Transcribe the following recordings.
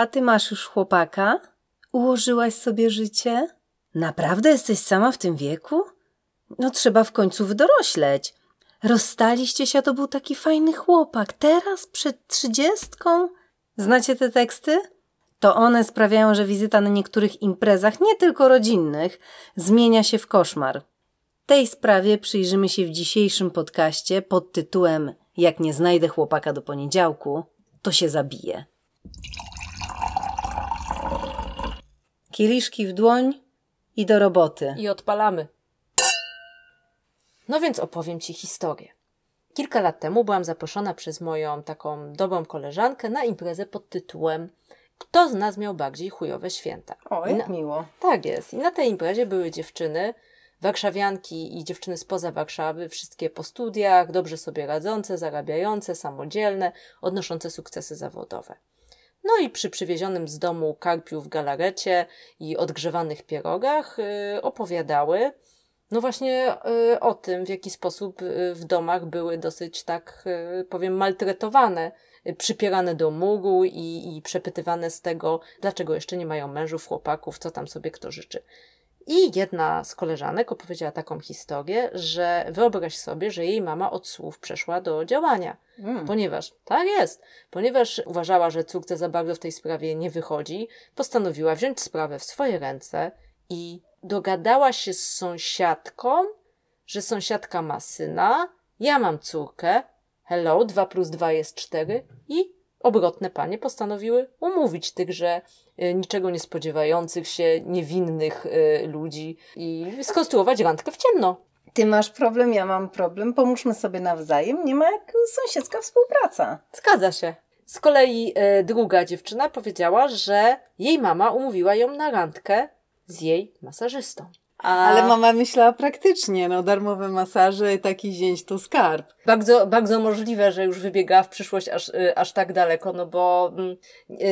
A ty masz już chłopaka? Ułożyłaś sobie życie? Naprawdę jesteś sama w tym wieku? No trzeba w końcu wdorośleć. Rozstaliście się, a to był taki fajny chłopak. Teraz przed trzydziestką? Znacie te teksty? To one sprawiają, że wizyta na niektórych imprezach, nie tylko rodzinnych, zmienia się w koszmar. Tej sprawie przyjrzymy się w dzisiejszym podcaście pod tytułem Jak nie znajdę chłopaka do poniedziałku, to się zabije. Kieliszki w dłoń i do roboty. I odpalamy. No więc opowiem Ci historię. Kilka lat temu byłam zaproszona przez moją taką dobrą koleżankę na imprezę pod tytułem Kto z nas miał bardziej chujowe święta? O, jak na... miło. Tak jest. I na tej imprezie były dziewczyny, warszawianki i dziewczyny spoza Warszawy, wszystkie po studiach, dobrze sobie radzące, zarabiające, samodzielne, odnoszące sukcesy zawodowe. No i przy przywiezionym z domu karpiu w galarecie i odgrzewanych pierogach y, opowiadały no właśnie y, o tym, w jaki sposób y, w domach były dosyć tak, powiem, maltretowane, przypierane do mugu i, i przepytywane z tego, dlaczego jeszcze nie mają mężów, chłopaków, co tam sobie kto życzy. I jedna z koleżanek opowiedziała taką historię, że wyobraź sobie, że jej mama od słów przeszła do działania. Mm. Ponieważ, tak jest, ponieważ uważała, że córce za bardzo w tej sprawie nie wychodzi, postanowiła wziąć sprawę w swoje ręce i dogadała się z sąsiadką, że sąsiadka ma syna, ja mam córkę, hello, 2 plus 2 jest 4 i obrotne panie postanowiły umówić tychże e, niczego niespodziewających się, niewinnych e, ludzi i skonstruować randkę w ciemno. Ty masz problem, ja mam problem, pomóżmy sobie nawzajem, nie ma jak sąsiedzka współpraca. Zgadza się. Z kolei e, druga dziewczyna powiedziała, że jej mama umówiła ją na randkę z jej masażystą. A... Ale mama myślała praktycznie, no darmowe masaże, taki zięć to skarb. Bardzo, bardzo możliwe, że już wybiegała w przyszłość aż, y, aż tak daleko, no bo mm,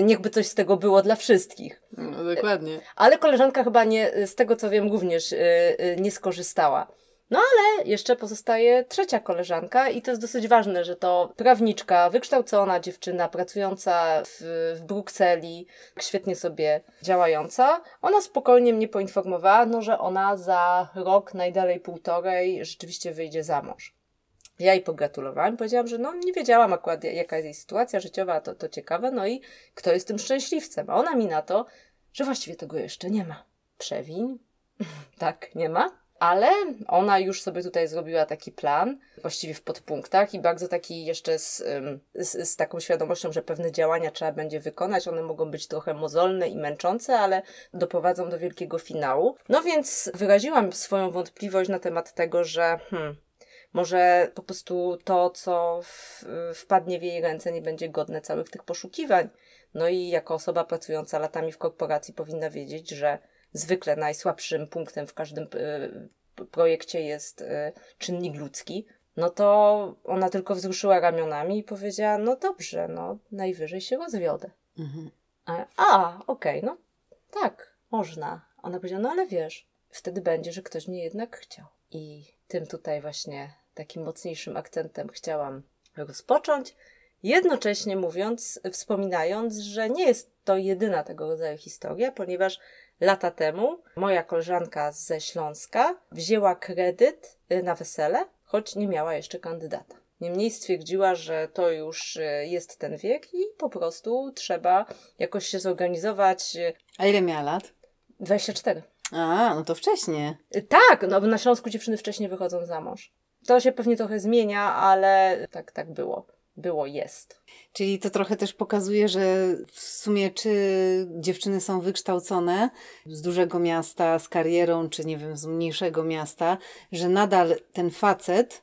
niechby coś z tego było dla wszystkich. No, dokładnie. Ale koleżanka chyba nie, z tego co wiem, również y, y, nie skorzystała. No ale jeszcze pozostaje trzecia koleżanka i to jest dosyć ważne, że to prawniczka, wykształcona dziewczyna, pracująca w, w Brukseli, świetnie sobie działająca. Ona spokojnie mnie poinformowała, no, że ona za rok, najdalej półtorej, rzeczywiście wyjdzie za mąż. Ja jej pogratulowałam, powiedziałam, że no nie wiedziałam akurat jaka jest jej sytuacja życiowa, to, to ciekawe, no i kto jest tym szczęśliwcem. A ona mi na to, że właściwie tego jeszcze nie ma. Przewiń? tak, nie ma ale ona już sobie tutaj zrobiła taki plan, właściwie w podpunktach i bardzo taki jeszcze z, z, z, taką świadomością, że pewne działania trzeba będzie wykonać. One mogą być trochę mozolne i męczące, ale doprowadzą do wielkiego finału. No więc wyraziłam swoją wątpliwość na temat tego, że hmm, może po prostu to, co w, wpadnie w jej ręce, nie będzie godne całych tych poszukiwań. No i jako osoba pracująca latami w korporacji powinna wiedzieć, że zwykle najsłabszym punktem w każdym e, projekcie jest e, czynnik ludzki, no to ona tylko wzruszyła ramionami i powiedziała, no dobrze, no najwyżej się rozwiodę. Mhm. A, a okej, okay, no tak, można. Ona powiedziała, no ale wiesz, wtedy będzie, że ktoś mnie jednak chciał. I tym tutaj właśnie takim mocniejszym akcentem chciałam rozpocząć. Jednocześnie mówiąc, wspominając, że nie jest to jedyna tego rodzaju historia, ponieważ lata temu moja koleżanka ze Śląska wzięła kredyt y, na wesele, choć nie miała jeszcze kandydata. Niemniej stwierdziła, że to już y, jest ten wiek i po prostu trzeba jakoś się zorganizować. Y, A ile miała lat? 24. A, no to wcześniej. Tak, no na Śląsku dziewczyny wcześniej wychodzą za mąż. To się pewnie trochę zmienia, ale tak, tak było było, jest. Czyli to trochę też pokazuje, że w sumie czy dziewczyny są wykształcone z dużego miasta, z karierą, czy nie wiem, z mniejszego miasta, że nadal ten facet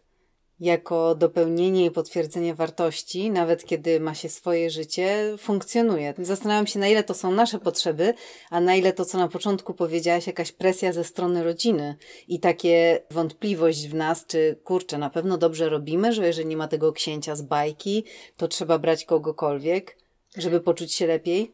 jako dopełnienie i potwierdzenie wartości, nawet kiedy ma się swoje życie, funkcjonuje. Zastanawiam się, na ile to są nasze potrzeby, a na ile to, co na początku powiedziałaś, jakaś presja ze strony rodziny i takie wątpliwość w nas, czy kurczę, na pewno dobrze robimy, że jeżeli nie ma tego księcia z bajki, to trzeba brać kogokolwiek, żeby poczuć się lepiej?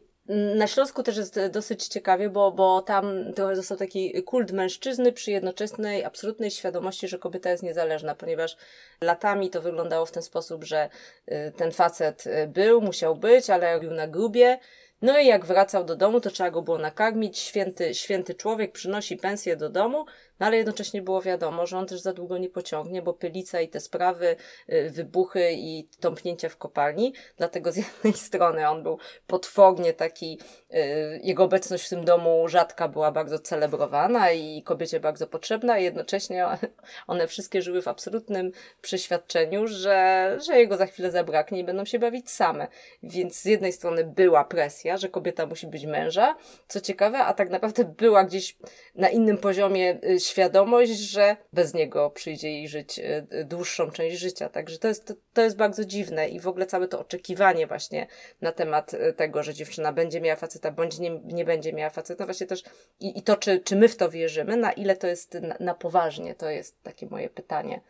Na Śląsku też jest dosyć ciekawie, bo, bo tam trochę został taki kult mężczyzny przy jednoczesnej, absolutnej świadomości, że kobieta jest niezależna, ponieważ latami to wyglądało w ten sposób, że y, ten facet y, był, musiał być, ale robił na grubie. No i jak wracał do domu, to trzeba go było nakarmić. Święty, święty człowiek przynosi pensję do domu, no ale jednocześnie było wiadomo, że on też za długo nie pociągnie, bo pylica i te sprawy, y, wybuchy i tąpnięcia w kopalni. Dlatego z jednej strony on był potwornie taki, y, jego obecność w tym domu rzadka była bardzo celebrowana i kobiecie bardzo potrzebna, i jednocześnie one wszystkie żyły w absolutnym przeświadczeniu, że, że jego za chwilę zabraknie i będą się bawić same. Więc z jednej strony była presja, że kobieta musi być męża, co ciekawe, a tak naprawdę była gdzieś na innym poziomie y, świadomość, że bez niego przyjdzie jej żyć e, dłuższą część życia. Także to jest, to, jest bardzo dziwne i w ogóle całe to oczekiwanie właśnie na temat e, tego, że dziewczyna będzie miała faceta, bądź nie, nie będzie miała faceta, właśnie też i, i to, czy, czy my w to wierzymy, na ile to jest na, na poważnie, to jest takie moje pytanie.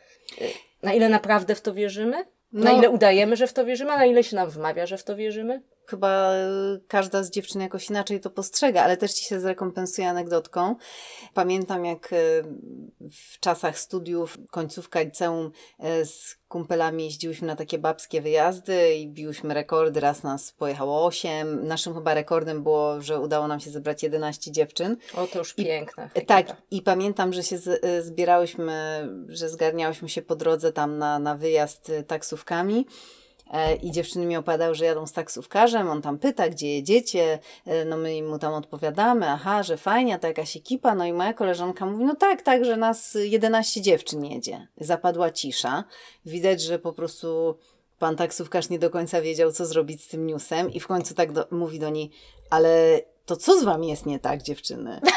E, na ile naprawdę w to wierzymy? Na no. ile udajemy, że w to wierzymy, a na ile się nam wmawia, że w to wierzymy? chyba y, każda z dziewczyn jakoś inaczej to postrzega, ale też ci się zrekompensuje anegdotką. Pamiętam, jak y, w czasach studiów, końcówka liceum y, z kumpelami jeździłyśmy na takie babskie wyjazdy i biłyśmy rekordy. Raz nas pojechało 8. Naszym chyba rekordem było, że udało nam się zebrać 11 dziewczyn. O, to już I, piękna. E, tak, i pamiętam, że się z, zbierałyśmy, że zgarniałyśmy się po drodze tam na, na wyjazd taksówkami. E, i dziewczyny mi opadały, że jadą z taksówkarzem, on tam pyta, gdzie jedziecie, e, no my mu tam odpowiadamy, aha, że fajnie, to jakaś ekipa, no i moja koleżanka mówi, no tak, tak, że nas 11 dziewczyn jedzie. Zapadła cisza, widać, że po prostu pan taksówkarz nie do końca wiedział, co zrobić z tym newsem i w końcu tak do, mówi do niej, ale to co z wami jest nie tak, dziewczyny?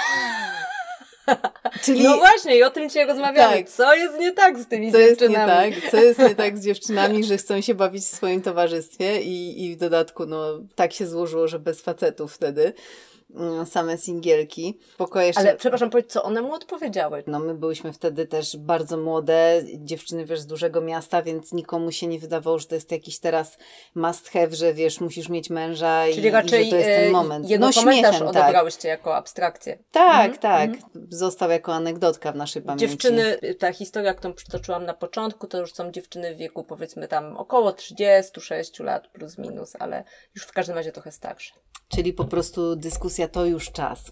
Czyli... No właśnie, i o tym dzisiaj rozmawiamy. Tak. Co jest nie tak z tymi co dziewczynami? Jest tak, co jest nie tak z dziewczynami, że chcą się bawić w swoim towarzystwie i, i w dodatku no, tak się złożyło, że bez facetów wtedy. Mm, same singielki. Pokoje jeszcze... Ale przepraszam, powiedz, co one mu odpowiedziały? No my byłyśmy wtedy też bardzo młode, dziewczyny wiesz, z dużego miasta, więc nikomu się nie wydawało, że to jest jakiś teraz must have, że wiesz, musisz mieć męża Czyli i, raczej, i że to jest ten e, moment. Czyli no komentarz śmiechem, odebrałyście tak. jako abstrakcję. Tak, mhm. tak. Mhm. Został jako anegdotka w naszej pamięci. Dziewczyny, ta historia, którą przytoczyłam na początku, to już są dziewczyny w wieku powiedzmy tam około 36 lat plus minus, ale już w każdym razie trochę starsze. Czyli po prostu dyskusja dyskusja to już czas.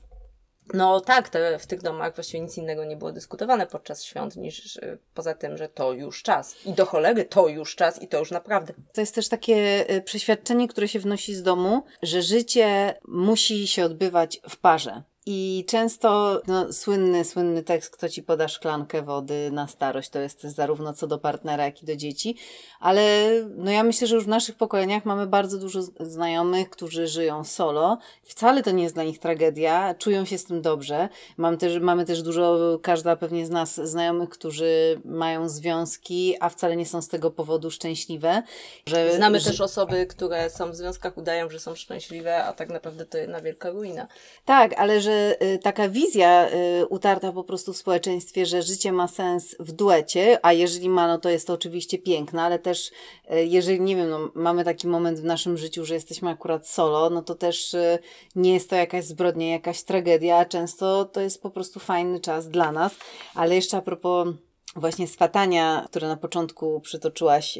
No tak, te, w tych domach właściwie nic innego nie było dyskutowane podczas świąt, niż poza tym, że to już czas. I do cholery to już czas i to już naprawdę. To jest też takie y, przeświadczenie, które się wnosi z domu, że życie musi się odbywać w parze. I często no, słynny, słynny tekst, kto ci poda szklankę wody na starość, to jest zarówno co do partnera, jak i do dzieci. Ale no, ja myślę, że już w naszych pokoleniach mamy bardzo dużo znajomych, którzy żyją solo. Wcale to nie jest dla nich tragedia, czują się z tym dobrze. Mam też, mamy też dużo, każda pewnie z nas znajomych, którzy mają związki, a wcale nie są z tego powodu szczęśliwe. Że, Znamy że... też osoby, które są w związkach, udają, że są szczęśliwe, a tak naprawdę to jedna wielka ruina. Tak, ale że że y, y, taka wizja y, utarta po prostu w społeczeństwie, że życie ma sens w duecie, a jeżeli ma, no to jest to oczywiście piękne, ale też jeżeli, nie wiem, no, mamy taki moment w naszym życiu, że jesteśmy akurat solo, no to też nie jest to jakaś zbrodnia, jakaś tragedia, a często to jest po prostu fajny czas dla nas. Ale jeszcze a propos właśnie swatania, które na początku przytoczyłaś,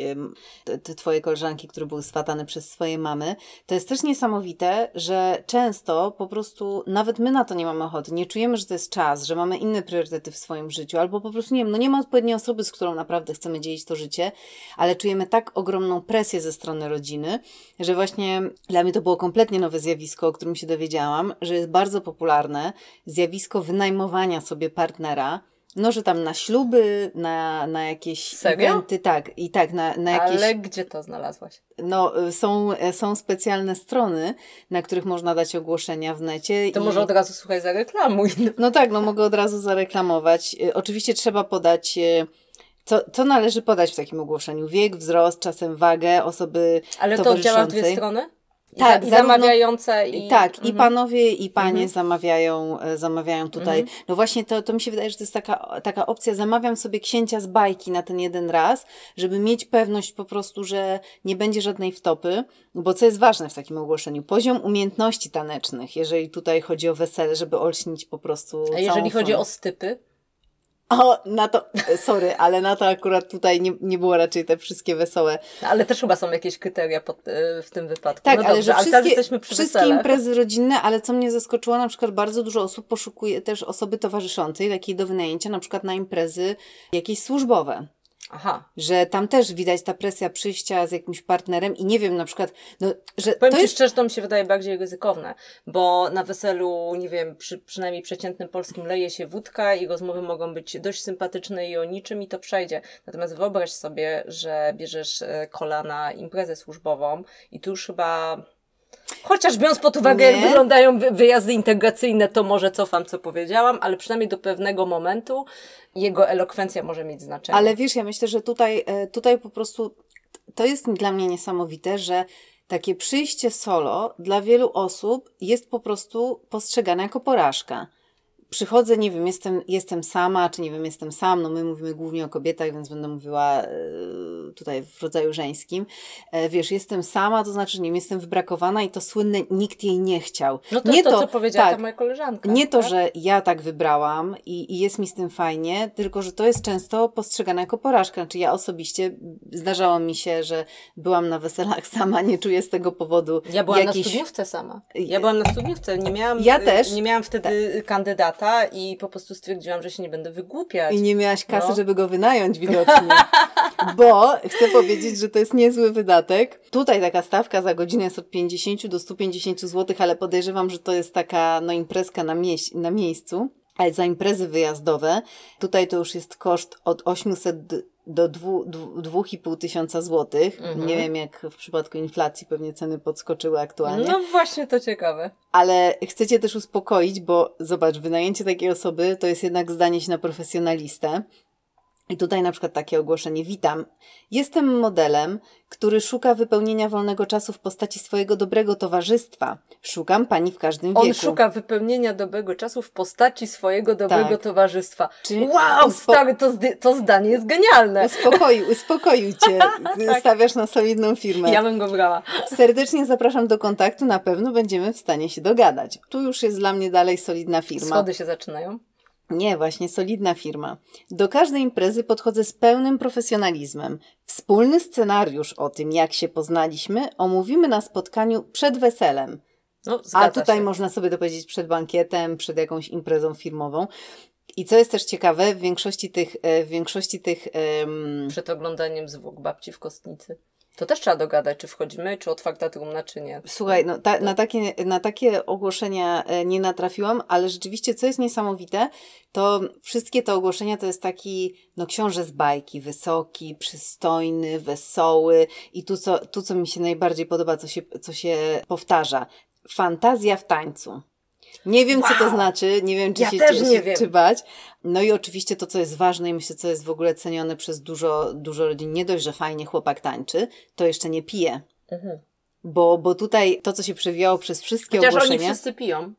te twoje koleżanki, które były swatane przez swoje mamy, to jest też niesamowite, że często po prostu nawet my na to nie mamy ochoty, nie czujemy, że to jest czas, że mamy inne priorytety w swoim życiu, albo po prostu nie wiem, no nie ma odpowiedniej osoby, z którą naprawdę chcemy dzielić to życie, ale czujemy tak ogromną presję ze strony rodziny, że właśnie dla mnie to było kompletnie nowe zjawisko, o którym się dowiedziałam, że jest bardzo popularne zjawisko wynajmowania sobie partnera, no, że tam na śluby, na, na jakieś Serio? eventy, tak, i tak, na, na jakieś... Ale gdzie to znalazłaś? No, y, są, y, są specjalne strony, na których można dać ogłoszenia w necie. To i... może od razu, słuchaj, zareklamuj. No tak, no mogę od razu zareklamować. Y, oczywiście trzeba podać... Co, co należy podać w takim ogłoszeniu? Wiek, wzrost, czasem wagę osoby Ale to działa w dwie strony? tak, zamawiające zarówno, i... Tak, tak mhm. i panowie i panie mhm. zamawiają, e, zamawiają tutaj. Mhm. No właśnie to, to mi się wydaje, że to jest taka, taka opcja, zamawiam sobie księcia z bajki na ten jeden raz, żeby mieć pewność po prostu, że nie będzie żadnej wtopy, bo co jest ważne w takim ogłoszeniu? Poziom umiejętności tanecznych, jeżeli tutaj chodzi o wesele, żeby olśnić po prostu A jeżeli chodzi o stypy? O, na to, sorry, ale na to akurat tutaj nie, nie było raczej te wszystkie wesołe. Ale też chyba są jakieś kryteria pod, e, w tym wypadku. Tak, no ale dobrze, że wszystkie, ale jesteśmy przy wszystkie imprezy rodzinne, ale co mnie zaskoczyło, na przykład bardzo dużo osób poszukuje też osoby towarzyszącej, takiej do wynajęcia, na przykład na imprezy jakieś służbowe. Aha. Że tam też widać ta presja przyjścia z jakimś partnerem i nie wiem na przykład, no, że Powiem to jest... szczerze, to mi się wydaje bardziej ryzykowne, bo na weselu, nie wiem, przy, przynajmniej przeciętnym polskim leje się wódka i rozmowy mogą być dość sympatyczne i o niczym i to przejdzie. Natomiast wyobraź sobie, że bierzesz e, kola na imprezę służbową i tu już chyba Chociaż biorąc pod uwagę, nie? jak wyglądają wyjazdy integracyjne, to może cofam, co powiedziałam, ale przynajmniej do pewnego momentu jego elokwencja może mieć znaczenie. Ale wiesz, ja myślę, że tutaj, e, tutaj po prostu to jest dla mnie niesamowite, że takie przyjście solo dla wielu osób jest po prostu postrzegane jako porażka przychodzę, nie wiem, jestem, jestem sama, czy nie wiem, jestem sam, no my mówimy głównie o kobietach, więc będę mówiła e, tutaj w rodzaju żeńskim, e, wiesz, jestem sama, to znaczy, nie jestem wybrakowana i to słynne, nikt jej nie chciał. No to nie to, to, co powiedziała tak, ta moja koleżanka. Nie tak? to, że ja tak wybrałam i, i, jest mi z tym fajnie, tylko, że to jest często postrzegane jako porażka. Znaczy ja osobiście, zdarzało mi się, że byłam na weselach sama, nie czuję z tego powodu Ja byłam jakiś... na studniówce sama. Y, ja byłam na studniówce, nie miałam, ja też. Y, nie miałam wtedy tak. kandydata i po prostu stwierdziłam, że się nie będę wygłupiać. I nie miałaś kasy, no. żeby go wynająć widocznie. Bo chcę powiedzieć, że to jest niezły wydatek. Tutaj taka stawka za godzinę jest od 50 do 150 zł, ale podejrzewam, że to jest taka no, imprezka na, mieś- na miejscu. Ale za imprezy wyjazdowe tutaj to już jest koszt od 800 do 2,5 tysiąca złotych. Mhm. Nie wiem, jak w przypadku inflacji pewnie ceny podskoczyły aktualnie. No właśnie to ciekawe. Ale chcecie też uspokoić, bo zobacz, wynajęcie takiej osoby to jest jednak zdanie się na profesjonalistę. I tutaj na przykład takie ogłoszenie: Witam. Jestem modelem, który szuka wypełnienia wolnego czasu w postaci swojego dobrego towarzystwa. Szukam pani w każdym On wieku. On szuka wypełnienia dobrego czasu w postaci swojego dobrego tak. towarzystwa. wow, stary, to, to, zdanie jest genialne. Uspokoił, uspokoił cię. Tak. Stawiasz na solidną firmę. Ja bym go brała. Serdecznie zapraszam do kontaktu, na pewno będziemy w stanie się dogadać. Tu już jest dla mnie dalej solidna firma. Schody się zaczynają. Nie, właśnie solidna firma. Do każdej imprezy podchodzę z pełnym profesjonalizmem. Wspólny scenariusz o tym, jak się poznaliśmy, omówimy na spotkaniu przed weselem. No, A tutaj się. można sobie dopowiedzieć przed bankietem, przed jakąś imprezą firmową. I co jest też ciekawe, w większości tych. E, w większości tych um... Przed oglądaniem zwłok babci w kostnicy. To też trzeba dogadać, czy wchodzimy, czy otwarta trumna, czy nie. Słuchaj, no ta, na, takie, na takie ogłoszenia e, nie natrafiłam, ale rzeczywiście, co jest niesamowite, to wszystkie te ogłoszenia to jest taki, no książę z bajki, wysoki, przystojny, wesoły i tu co, tu, co mi się najbardziej podoba, co się, co się powtarza, fantazja w tańcu. Nie wiem, wow. co to znaczy, nie wiem, czy ja się, też czy, nie się, wiem. czy bać. No i oczywiście to, co jest ważne i myślę, co jest w ogóle cenione przez dużo, dużo rodzin, nie dość, że fajnie chłopak tańczy, to jeszcze nie pije. Mhm. Bo, bo tutaj to, co się przewijało przez wszystkie Chociaż ogłoszenia... Chociaż oni wszyscy piją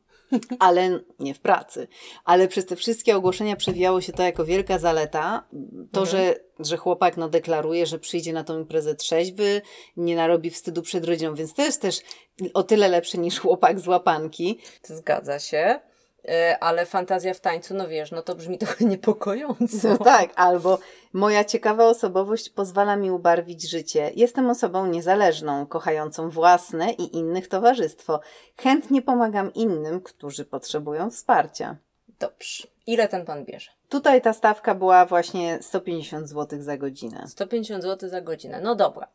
ale nie w pracy. Ale przez te wszystkie ogłoszenia przewijało się to jako wielka zaleta. To, mhm. że, że chłopak no, deklaruje, że przyjdzie na tą imprezę trzeźwy, nie narobi wstydu przed rodziną, więc to jest też o tyle lepsze niż chłopak z łapanki. Zgadza się. E, ale fantazja w tańcu, no wiesz, no to brzmi trochę niepokojąco. No tak, albo moja ciekawa osobowość pozwala mi ubarwić życie. Jestem osobą niezależną, kochającą własne i innych towarzystwo. Chętnie pomagam innym, którzy potrzebują wsparcia. Dobrze. Ile ten pan bierze? Tutaj ta stawka była właśnie 150 zł za godzinę. 150 zł za godzinę, no dobra.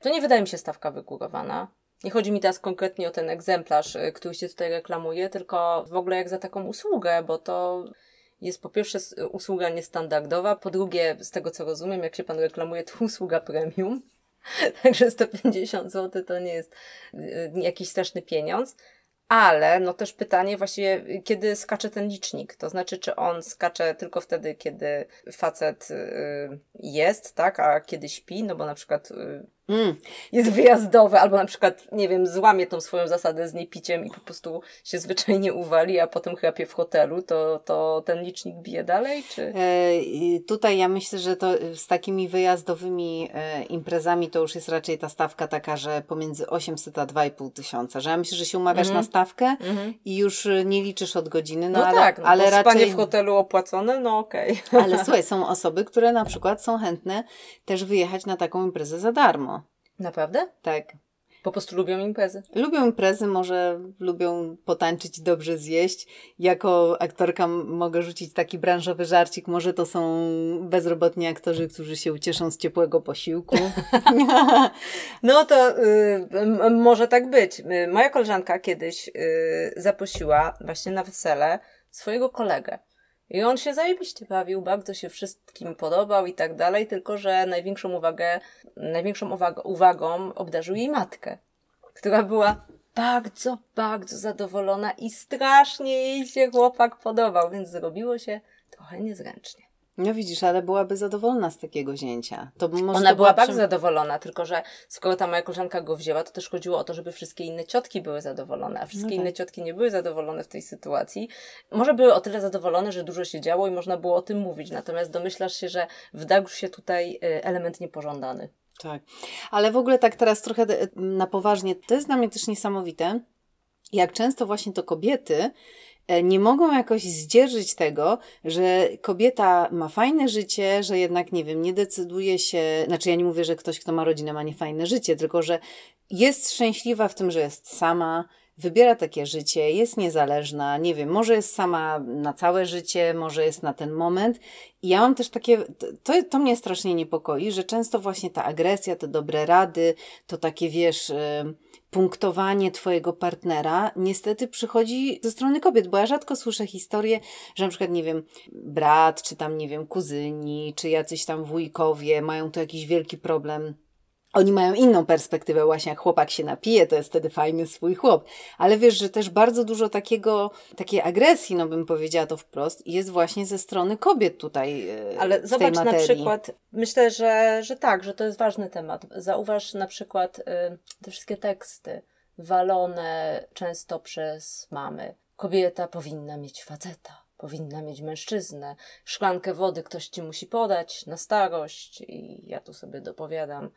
To nie wydaje mi się stawka wygórowana. Nie chodzi mi teraz konkretnie o ten egzemplarz, y, który się tutaj reklamuje, tylko w ogóle jak za taką usługę, bo to jest po pierwsze y, usługa niestandardowa, po drugie, z tego co rozumiem, jak się pan reklamuje, to usługa premium. Także 150 zł to nie jest y, jakiś straszny pieniądz. Ale no też pytanie właściwie, kiedy skacze ten licznik? To znaczy, czy on skacze tylko wtedy, kiedy facet jest, tak, a kiedy śpi, no bo na przykład Mm, jest wyjazdowe, albo na przykład, nie wiem, złamie tą swoją zasadę z niepiciem i po prostu się zwyczajnie uwali, a potem chrapie w hotelu, to, to ten licznik bije dalej? Czy? E, tutaj ja myślę, że to y, z takimi wyjazdowymi e, imprezami to już jest raczej ta stawka taka, że pomiędzy 800 a 2,5 tysiąca, że ja myślę, że się umawiasz mm -hmm. na stawkę mm -hmm. i już y, nie liczysz od godziny, no, no ale, tak, no, ale raczej... spanie w hotelu opłacone, no okej. Okay. Ale słuchaj, są osoby, które na przykład są chętne też wyjechać na taką imprezę za darmo. Naprawdę? Tak. Po prostu lubią imprezy. Lubią imprezy, może lubią potańczyć, dobrze zjeść. Jako aktorka mogę rzucić taki branżowy żarcik. Może to są bezrobotni aktorzy, którzy się ucieszą z ciepłego posiłku. no to y, może tak być. Y, moja koleżanka kiedyś y, zaprosiła właśnie na wesele swojego kolegę. I on się zajebiście bawił, bardzo się wszystkim podobał i tak dalej, tylko że największą uwagę, największą uwagą, uwagą obdarzył jej matkę, która była bardzo, bardzo zadowolona i strasznie jej się chłopak podobał, więc zrobiło się trochę niezręcznie. No widzisz, ale byłaby zadowolona z takiego zięcia. To może Ona to była bardzo przy... zadowolona, tylko że skoro ta moja koleżanka go wzięła, to też chodziło o to, żeby wszystkie inne ciotki były zadowolone, a wszystkie no tak. inne ciotki nie były zadowolone w tej sytuacji. Może były o tyle zadowolone, że dużo się działo i można było o tym mówić, natomiast domyślasz się, że wdarł się tutaj y, element niepożądany. Tak, ale w ogóle tak teraz trochę y, na poważnie, to jest dla mnie też niesamowite, jak często właśnie to kobiety E, nie mogą jakoś zdzierżyć tego, że kobieta ma fajne życie, że jednak, nie wiem, nie decyduje się, znaczy ja nie mówię, że ktoś, kto ma rodzinę, ma niefajne życie, tylko że jest szczęśliwa w tym, że jest sama, wybiera takie życie, jest niezależna, nie wiem, może jest sama na całe życie, może jest na ten moment. I ja mam też takie, to, to mnie strasznie niepokoi, że często właśnie ta agresja, te dobre rady, to takie wiesz, y, punktowanie twojego partnera niestety przychodzi ze strony kobiet, bo ja rzadko słyszę historie, że na przykład, nie wiem, brat, czy tam, nie wiem, kuzyni, czy jacyś tam wujkowie mają tu jakiś wielki problem oni mają inną perspektywę, właśnie jak chłopak się napije, to jest wtedy fajny swój chłop. Ale wiesz, że też bardzo dużo takiego, takiej agresji, no bym powiedziała to wprost, jest właśnie ze strony kobiet tutaj. E, Ale zobacz na przykład, myślę, że, że tak, że to jest ważny temat. Zauważ na przykład y, te wszystkie teksty walone często przez mamy. Kobieta powinna mieć faceta powinna mieć mężczyznę. Szklankę wody ktoś ci musi podać na starość i ja tu sobie dopowiadam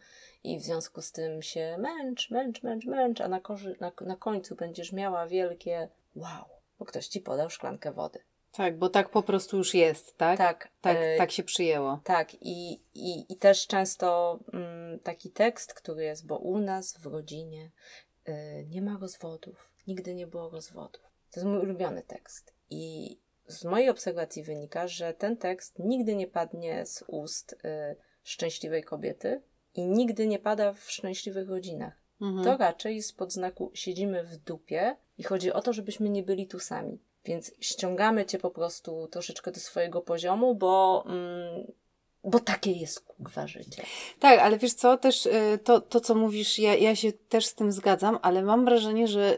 i w związku z tym się męcz, męcz, męcz, męcz, a na, korzy- na, na końcu będziesz miała wielkie wow, bo ktoś ci podał szklankę wody. Tak, bo tak po prostu już jest, tak? Tak. Tak, e, tak się przyjęło. Tak, i, i, i też często mm, taki tekst, który jest, bo u nas w rodzinie y, nie ma rozwodów, nigdy nie było rozwodów. To jest mój ulubiony tekst. I z mojej obserwacji wynika, że ten tekst nigdy nie padnie z ust y, szczęśliwej kobiety, i nigdy nie pada w szczęśliwych godzinach. Mhm. To raczej jest pod znaku siedzimy w dupie i chodzi o to, żebyśmy nie byli tu sami. Więc ściągamy cię po prostu troszeczkę do swojego poziomu, bo mm, bo takie jest kurwa życie. Tak, ale wiesz co, też y, to, to co mówisz, ja, ja się też z tym zgadzam, ale mam wrażenie, że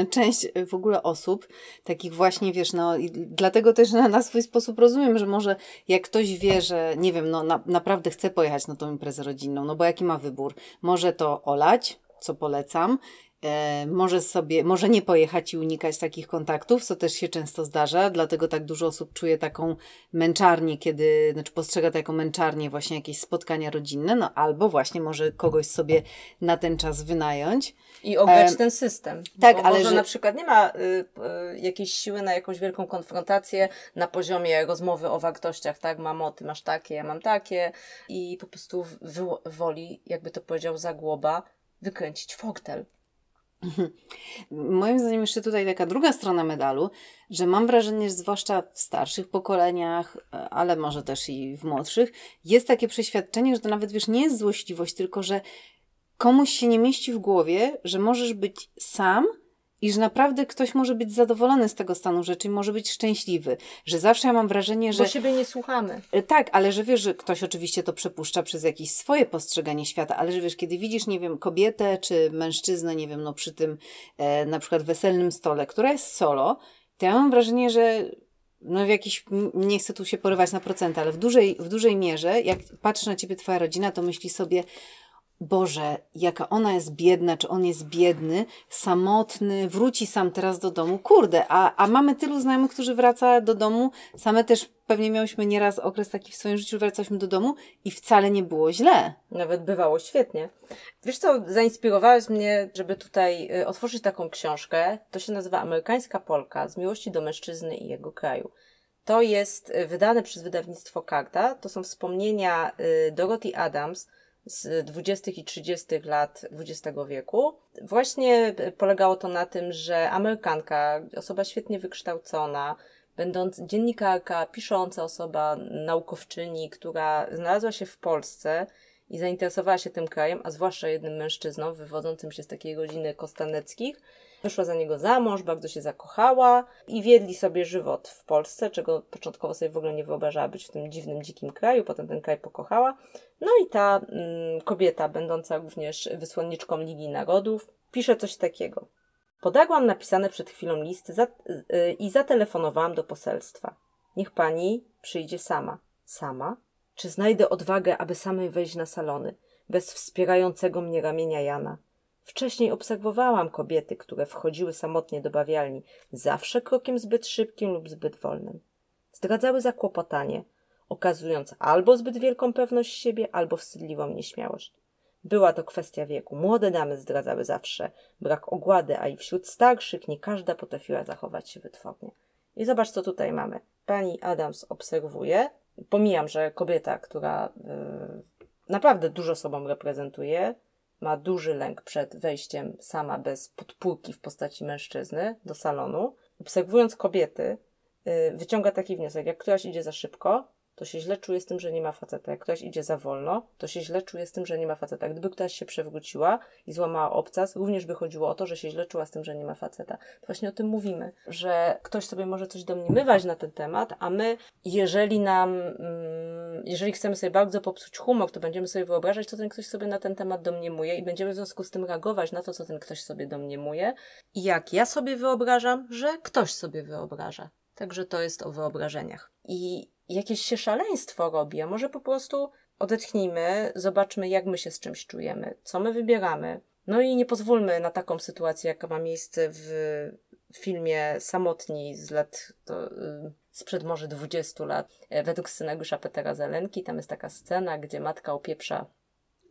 y, część y, w ogóle osób, takich właśnie, wiesz, no i dlatego też na, na swój sposób rozumiem, że może jak ktoś wie, że nie wiem, no na, naprawdę chce pojechać na tą imprezę rodzinną, no bo jaki ma wybór? Może to olać, co polecam, E, może sobie, może nie pojechać i unikać takich kontaktów, co też się często zdarza, dlatego tak dużo osób czuje taką męczarnię, kiedy, znaczy postrzega taką męczarnię właśnie jakieś spotkania rodzinne, no albo właśnie może kogoś sobie na ten czas wynająć. I ograć e, ten system. Tak, bo ale może że... na przykład nie ma y, y, jakiejś siły na jakąś wielką konfrontację na poziomie rozmowy o wartościach, tak, o ty masz takie, ja mam takie i po prostu woli, jakby to powiedział Zagłoba, wykręcić foktel. Moim zdaniem jeszcze tutaj taka druga strona medalu, że mam wrażenie, że zwłaszcza w starszych pokoleniach, e, ale może też i w młodszych, jest takie przeświadczenie, że to nawet wiesz, nie jest złośliwość, tylko że komuś się nie mieści w głowie, że możesz być sam i że naprawdę ktoś może być zadowolony z tego stanu rzeczy, może być szczęśliwy, że zawsze ja mam wrażenie, że... Bo siebie nie słuchamy. E, tak, ale że wiesz, że ktoś oczywiście to przepuszcza przez jakieś swoje postrzeganie świata, ale że wiesz, kiedy widzisz, nie wiem, kobietę czy mężczyznę, nie wiem, no przy tym e, na przykład weselnym stole, która jest solo, to ja mam wrażenie, że no w jakiś, nie chcę tu się porywać na procent, ale w dużej, w dużej mierze, jak patrzy na ciebie twoja rodzina, to myśli sobie, Boże, jaka ona jest biedna, czy on jest biedny, samotny, wróci sam teraz do domu. Kurde, a, a mamy tylu znajomych, którzy wraca do domu. Same też pewnie miałyśmy nieraz okres taki w swoim życiu, wracałyśmy do domu i wcale nie było źle. Nawet bywało świetnie. Wiesz co, zainspirowałeś mnie, żeby tutaj y, otworzyć taką książkę. To się nazywa Amerykańska Polka z miłości do mężczyzny i jego kraju. To jest y, wydane przez wydawnictwo Karta. To są wspomnienia y, Dorothy Adams, z 20. i 30. lat XX wieku. Właśnie polegało to na tym, że Amerykanka, osoba świetnie wykształcona, będąc dziennikarka, pisząca osoba, naukowczyni, która znalazła się w Polsce i zainteresowała się tym krajem, a zwłaszcza jednym mężczyzną wywodzącym się z takiej rodziny kostaneckich, wyszła za niego za mąż, bardzo się zakochała i wiedli sobie żywot w Polsce, czego początkowo sobie w ogóle nie wyobrażała być w tym dziwnym, dzikim kraju, potem ten kraj pokochała. No i ta mm, kobieta, będąca również wysłanniczką Ligi Narodów, pisze coś takiego. Podagłam napisane przed chwilą listy za, yy, i zatelefonowałam do poselstwa. Niech pani przyjdzie sama. Sama? Czy znajdę odwagę, aby samej wejść na salony, bez wspierającego mnie ramienia Jana? Wcześniej obserwowałam kobiety, które wchodziły samotnie do bawialni, zawsze krokiem zbyt szybkim lub zbyt wolnym. Zdradzały zakłopotanie, okazując albo zbyt wielką pewność siebie, albo wstydliwą nieśmiałość. Była to kwestia wieku. Młode damy zdradzały zawsze brak ogłady, a i wśród starszych nie każda potrafiła zachować się wytwornie. I zobacz, co tutaj mamy. Pani Adams obserwuje. Pomijam, że kobieta, która yy, naprawdę dużo sobą reprezentuje, ma duży lęk przed wejściem sama bez podpółki w postaci mężczyzny do salonu, obserwując kobiety, y, wyciąga taki wniosek: jak któraś idzie za szybko, to się źle czuje z tym, że nie ma faceta. Jak ktoś idzie za wolno, to się źle czuje z tym, że nie ma faceta. Gdyby ktoś się przewróciła i złamała obcas, również by chodziło o to, że się źle czuła z tym, że nie ma faceta. Właśnie o tym mówimy, że ktoś sobie może coś domniemywać na ten temat, a my, jeżeli nam, mm, jeżeli chcemy sobie bardzo popsuć humor, to będziemy sobie wyobrażać, co ten ktoś sobie na ten temat domniemuje i będziemy w związku z tym reagować na to, co ten ktoś sobie domniemuje i jak ja sobie wyobrażam, że ktoś sobie wyobraża. Także to jest o wyobrażeniach. I jakieś się szaleństwo robi, a może po prostu odetchnijmy, zobaczmy, jak my się z czymś czujemy, co my wybieramy. No i nie pozwólmy na taką sytuację, jaka ma miejsce w filmie Samotni z lat, to, y, sprzed może 20 lat, e, według scenariusza Petera Zelenki. Tam jest taka scena, gdzie matka opieprza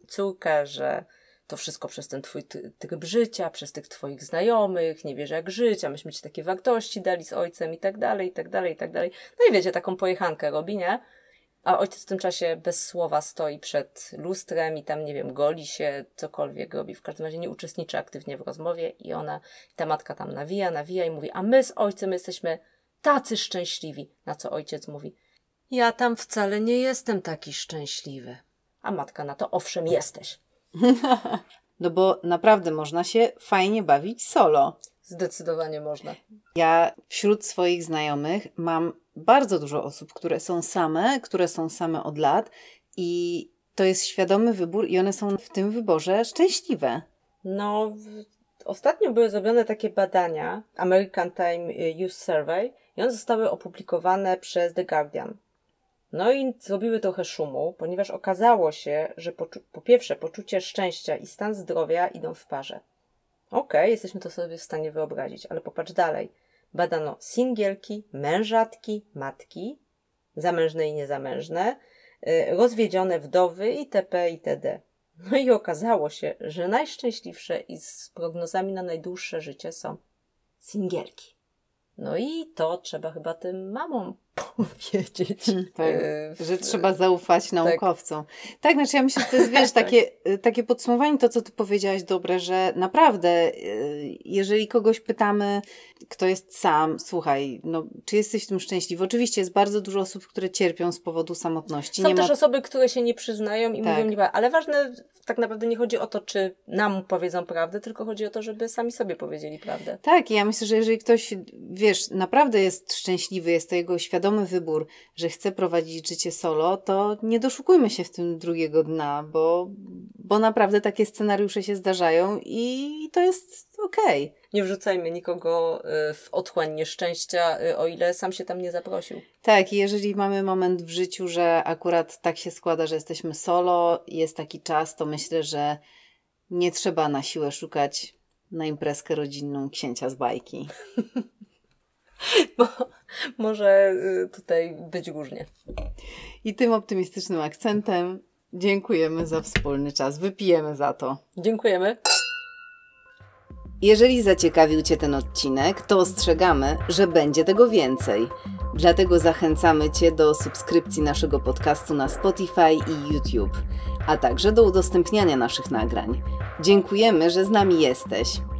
córkę, że to wszystko przez ten twój tryb życia, przez tych twoich znajomych, nie wiesz jak żyć, a myśmy ci takie wartości dali z ojcem i tak dalej, i tak dalej, i tak dalej. No i wiecie, taką pojechankę robi, nie? A ojciec w tym czasie bez słowa stoi przed lustrem i tam, nie wiem, goli się, cokolwiek robi. W każdym razie nie uczestniczy aktywnie w rozmowie i ona, ta matka tam nawija, nawija i mówi, a my z ojcem jesteśmy tacy szczęśliwi. Na co ojciec mówi, ja tam wcale nie jestem taki szczęśliwy. A matka na to, owszem, jesteś. No bo naprawdę można się fajnie bawić solo. Zdecydowanie można. Ja wśród swoich znajomych mam bardzo dużo osób, które są same, które są same od lat i to jest świadomy wybór i one są w tym wyborze szczęśliwe. No, ostatnio były zrobione takie badania American Time Use Survey i one zostały opublikowane przez The Guardian. No i zrobiły trochę szumu, ponieważ okazało się, że po pierwsze poczucie szczęścia i stan zdrowia idą w parze. Okej, okay, jesteśmy to sobie w stanie wyobrazić, ale popatrz dalej. Badano singielki, mężatki, matki, zamężne i niezamężne, y, rozwiedzione wdowy itp. itd. No i okazało się, że najszczęśliwsze i z prognozami na najdłuższe życie są singielki. No i to trzeba chyba tym mamom powiedzieć. Hmm, tak, e, że trzeba zaufać tak. naukowcom. Tak. tak, znaczy ja myślę, że to jest, wiesz, tak. takie, e, takie podsumowanie, to co ty powiedziałaś dobre, że naprawdę, e, jeżeli kogoś pytamy, kto jest sam, słuchaj, no, czy jesteś w tym szczęśliwy? Oczywiście jest bardzo dużo osób, które cierpią z powodu samotności. Są nie też ma... osoby, które się nie przyznają i tak. mówią nie ale ważne tak naprawdę nie chodzi o to, czy nam powiedzą prawdę, tylko chodzi o to, żeby sami sobie powiedzieli prawdę. Tak, ja myślę, że jeżeli ktoś, wiesz, naprawdę jest szczęśliwy, jest to jego świadomość, świadomy wybór, że chcę prowadzić życie solo, to nie doszukujmy się w tym drugiego dna, bo, bo naprawdę takie scenariusze się zdarzają i to jest okej. Okay. Nie wrzucajmy nikogo y, w otchłań nieszczęścia, y, o ile sam się tam nie zaprosił. Tak, jeżeli mamy moment w życiu, że akurat tak się składa, że jesteśmy solo, jest taki czas, to myślę, że nie trzeba na siłę szukać na imprezkę rodzinną księcia z bajki. Bo może y, tutaj być różnie. I tym optymistycznym akcentem dziękujemy za wspólny czas. Wypijemy za to. Dziękujemy. Jeżeli zaciekawił Cię ten odcinek, to ostrzegamy, że będzie tego więcej. Dlatego zachęcamy Cię do subskrypcji naszego podcastu na Spotify i YouTube, a także do udostępniania naszych nagrań. Dziękujemy, że z nami jesteś.